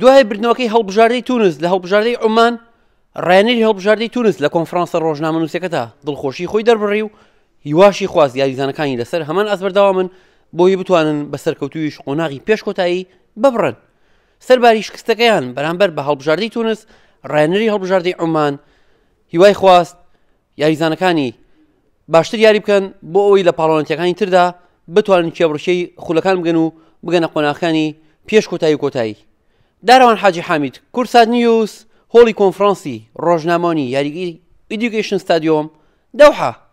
دوای بردنەوەکەی هەڵبژاردەی تونس لە هەڵبژاردەی عمان ڕێنری هەڵبژاردەی تونس لە کۆنفرانسە ڕۆژنامە نووسەکەدا دڵخۆشی خۆی دەربڕی و هیواشی خواست یاریزانەکانی لەسەر هەمان ئەسبەرداوا من بۆی بتوانن بە سەرکەوتویش قۆناغی پێشکۆتایی ببڕن سەرباری شکستەکەیان بەرامبەر بە هەڵبژاردەی تونس ڕێنری هەڵبژاردەی عمان هیوای خواست یاریزانەکانی باشتر یاری بکەن بۆ ئەوی لە پاڵۆنتیەکانی تردا بتوانن کێبڕشەی خولەکان بگەن و بگەنە قۆناخانی پێش کۆتایی کۆتایی در آن حاجی حمید کورساد نیوز هولی کنفرانسی ڕۆژنامانی یاریگی، ایدیوکیشن استادیوم، دوحه.